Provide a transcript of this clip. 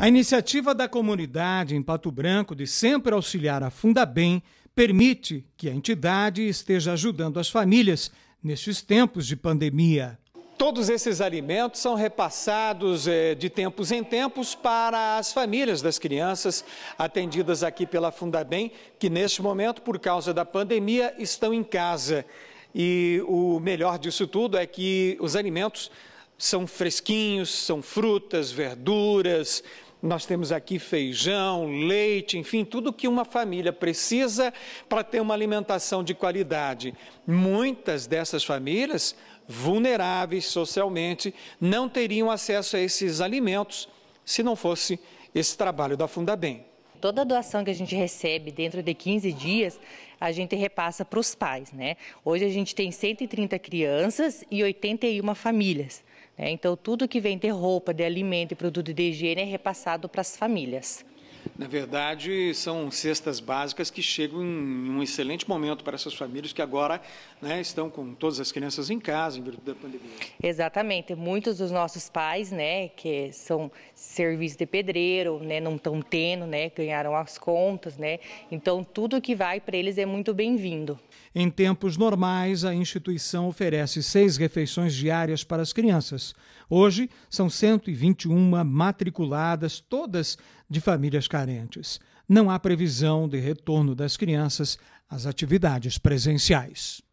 A iniciativa da comunidade em Pato Branco de sempre auxiliar a Fundabem permite que a entidade esteja ajudando as famílias nestes tempos de pandemia. Todos esses alimentos são repassados eh, de tempos em tempos para as famílias das crianças atendidas aqui pela Fundabem, que neste momento, por causa da pandemia, estão em casa. E o melhor disso tudo é que os alimentos são fresquinhos, são frutas, verduras, nós temos aqui feijão, leite, enfim, tudo que uma família precisa para ter uma alimentação de qualidade. Muitas dessas famílias, vulneráveis socialmente, não teriam acesso a esses alimentos se não fosse esse trabalho da Fundabem. Toda a doação que a gente recebe dentro de 15 dias, a gente repassa para os pais, né? Hoje a gente tem 130 crianças e 81 famílias. Né? Então, tudo que vem de roupa, de alimento e produto de higiene é repassado para as famílias. Na verdade, são cestas básicas que chegam em um excelente momento para essas famílias que agora né, estão com todas as crianças em casa, em virtude da pandemia. Exatamente. Muitos dos nossos pais, né, que são serviço de pedreiro, né, não estão tendo, né, ganharam as contas, né. Então, tudo que vai para eles é muito bem-vindo. Em tempos normais, a instituição oferece seis refeições diárias para as crianças. Hoje, são 121 matriculadas, todas de famílias casadas carentes. Não há previsão de retorno das crianças às atividades presenciais.